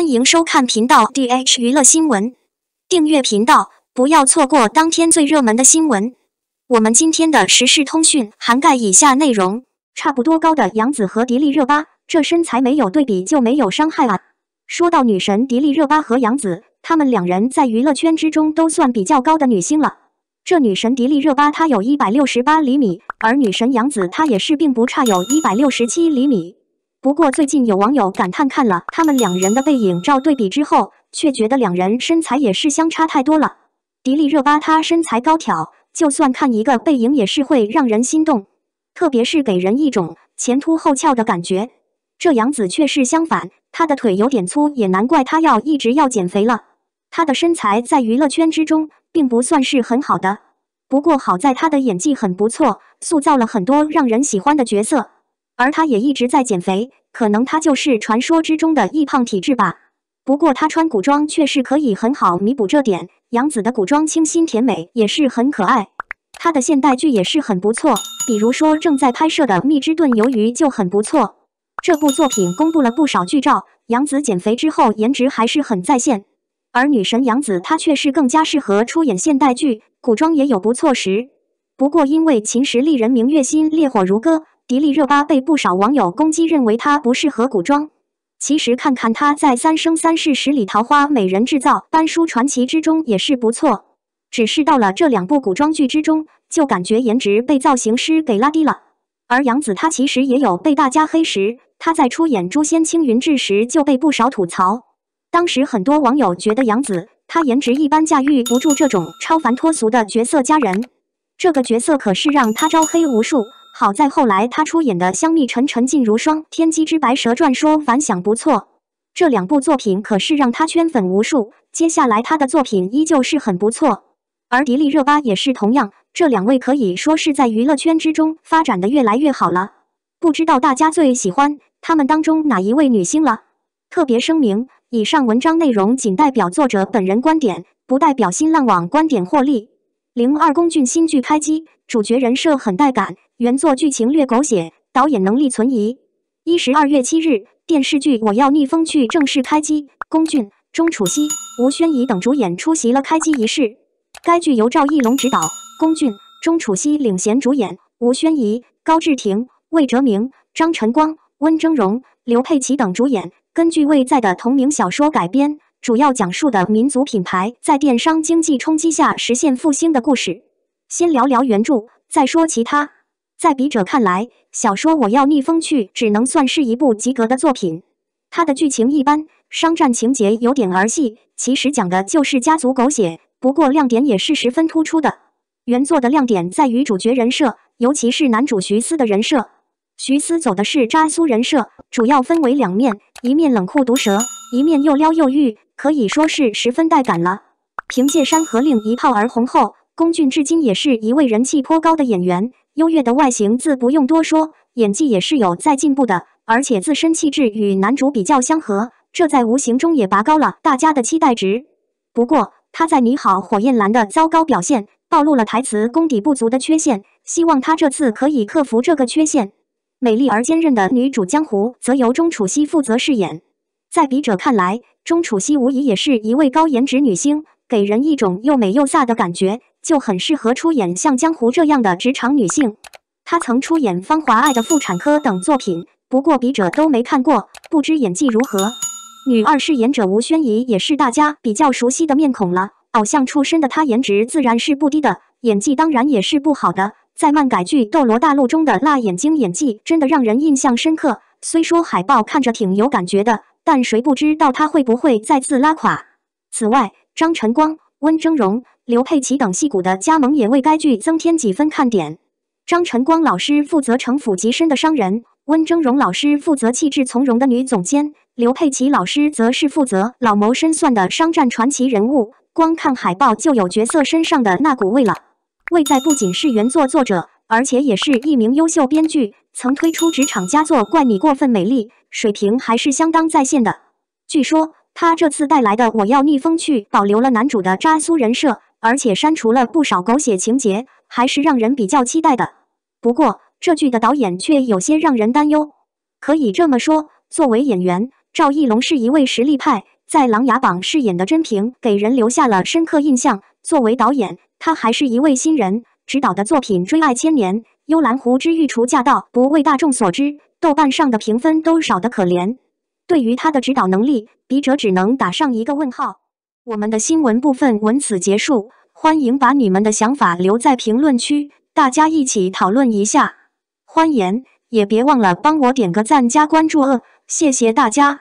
欢迎收看频道 D H 娱乐新闻，订阅频道，不要错过当天最热门的新闻。我们今天的时事通讯涵盖以下内容：差不多高的杨紫和迪丽热巴，这身材没有对比就没有伤害啊！说到女神迪丽热巴和杨紫，她们两人在娱乐圈之中都算比较高的女星了。这女神迪丽热巴她有一百六十八厘米，而女神杨紫她也是并不差，有一百六十七厘米。不过最近有网友感叹，看了他们两人的背影照对比之后，却觉得两人身材也是相差太多了。迪丽热巴她身材高挑，就算看一个背影也是会让人心动，特别是给人一种前凸后翘的感觉。这杨紫却是相反，她的腿有点粗，也难怪她要一直要减肥了。她的身材在娱乐圈之中并不算是很好的，不过好在她的演技很不错，塑造了很多让人喜欢的角色。而她也一直在减肥，可能她就是传说之中的易胖体质吧。不过她穿古装却是可以很好弥补这点。杨紫的古装清新甜美，也是很可爱。她的现代剧也是很不错，比如说正在拍摄的《蜜汁炖鱿鱼》就很不错。这部作品公布了不少剧照，杨紫减肥之后颜值还是很在线。而女神杨紫她却是更加适合出演现代剧，古装也有不错时。不过因为“秦时丽人明月心，烈火如歌”。迪丽热巴被不少网友攻击，认为她不适合古装。其实看看她在《三生三世十里桃花》《美人制造》《班淑传奇》之中也是不错，只是到了这两部古装剧之中，就感觉颜值被造型师给拉低了。而杨紫她其实也有被大家黑时，她在出演《诛仙青云志》时就被不少吐槽。当时很多网友觉得杨紫她颜值一般，驾驭不住这种超凡脱俗的角色佳人。这个角色可是让他招黑无数，好在后来他出演的《香蜜沉沉烬如霜》《天机之白蛇传说》反响不错，这两部作品可是让他圈粉无数。接下来他的作品依旧是很不错，而迪丽热巴也是同样，这两位可以说是在娱乐圈之中发展的越来越好了。不知道大家最喜欢他们当中哪一位女星了？特别声明：以上文章内容仅代表作者本人观点，不代表新浪网观点获利。零二宫俊新剧开机，主角人设很带感，原作剧情略狗血，导演能力存疑。一十二月七日，电视剧《我要逆风去》正式开机，宫俊、钟楚曦、吴宣仪等主演出席了开机仪式。该剧由赵一龙执导，宫俊、钟楚曦领衔主演，吴宣仪、高至霆、魏哲鸣、张晨光、温峥嵘、刘佩琦等主演，根据魏在的同名小说改编。主要讲述的民族品牌在电商经济冲击下实现复兴的故事。先聊聊原著，再说其他。在笔者看来，小说《我要逆风去》只能算是一部及格的作品。它的剧情一般，商战情节有点儿戏，其实讲的就是家族狗血。不过亮点也是十分突出的。原作的亮点在于主角人设，尤其是男主徐思的人设。徐思走的是渣苏人设，主要分为两面：一面冷酷毒舌。一面又撩又欲，可以说是十分带感了。凭借《山河令》一炮而红后，龚俊至今也是一位人气颇高的演员。优越的外形自不用多说，演技也是有在进步的，而且自身气质与男主比较相合，这在无形中也拔高了大家的期待值。不过，他在《你好，火焰蓝》的糟糕表现暴露了台词功底不足的缺陷，希望他这次可以克服这个缺陷。美丽而坚韧的女主江湖，则由钟楚曦负责饰演。在笔者看来，钟楚曦无疑也是一位高颜值女星，给人一种又美又飒的感觉，就很适合出演像江湖这样的职场女性。她曾出演《芳华》、《爱的妇产科》等作品，不过笔者都没看过，不知演技如何。女二饰演者吴宣仪，也是大家比较熟悉的面孔了。偶像出身的她，颜值自然是不低的，演技当然也是不好的。在漫改剧《斗罗大陆》中的辣眼睛演技，真的让人印象深刻。虽说海报看着挺有感觉的。但谁不知道他会不会再次拉垮？此外，张晨光、温峥嵘、刘佩琦等戏骨的加盟也为该剧增添几分看点。张晨光老师负责城府极深的商人，温峥嵘老师负责气质从容的女总监，刘佩琦老师则是负责老谋深算的商战传奇人物。光看海报就有角色身上的那股味了。魏在不仅是原作作者，而且也是一名优秀编剧。曾推出职场佳作《怪你过分美丽》，水平还是相当在线的。据说他这次带来的《我要逆风去》保留了男主的渣苏人设，而且删除了不少狗血情节，还是让人比较期待的。不过，这剧的导演却有些让人担忧。可以这么说，作为演员，赵一龙是一位实力派，在《琅琊榜》饰演的甄平给人留下了深刻印象。作为导演，他还是一位新人，执导的作品《追爱千年》。幽兰湖之御厨驾到，不为大众所知，豆瓣上的评分都少得可怜。对于他的指导能力，笔者只能打上一个问号。我们的新闻部分文此结束，欢迎把你们的想法留在评论区，大家一起讨论一下。欢迎，也别忘了帮我点个赞、加关注，哦，谢谢大家。